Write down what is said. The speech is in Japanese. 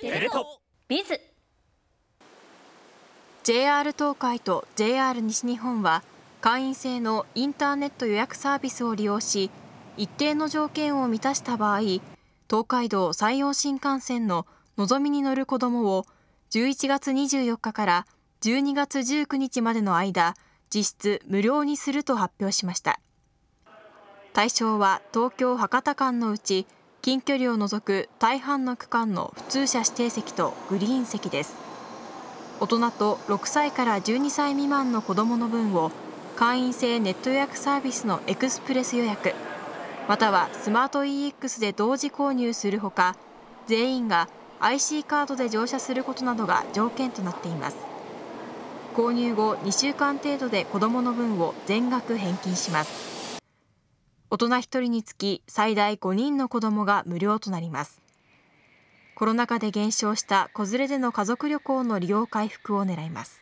テレ東ビズ JR 東海と JR 西日本は会員制のインターネット予約サービスを利用し一定の条件を満たした場合東海道山陽新幹線ののぞみに乗る子どもを11月24日から12月19日までの間実質無料にすると発表しました対象は東京博多間のうち近距離を除く大半の区間の普通車指定席とグリーン席です大人と6歳から12歳未満の子どもの分を会員制ネット予約サービスのエクスプレス予約またはスマート EX で同時購入するほか全員が IC カードで乗車することなどが条件となっています購入後2週間程度で子どもの分を全額返金します大人1人につき最大5人の子どもが無料となりますコロナ禍で減少した子連れでの家族旅行の利用回復を狙います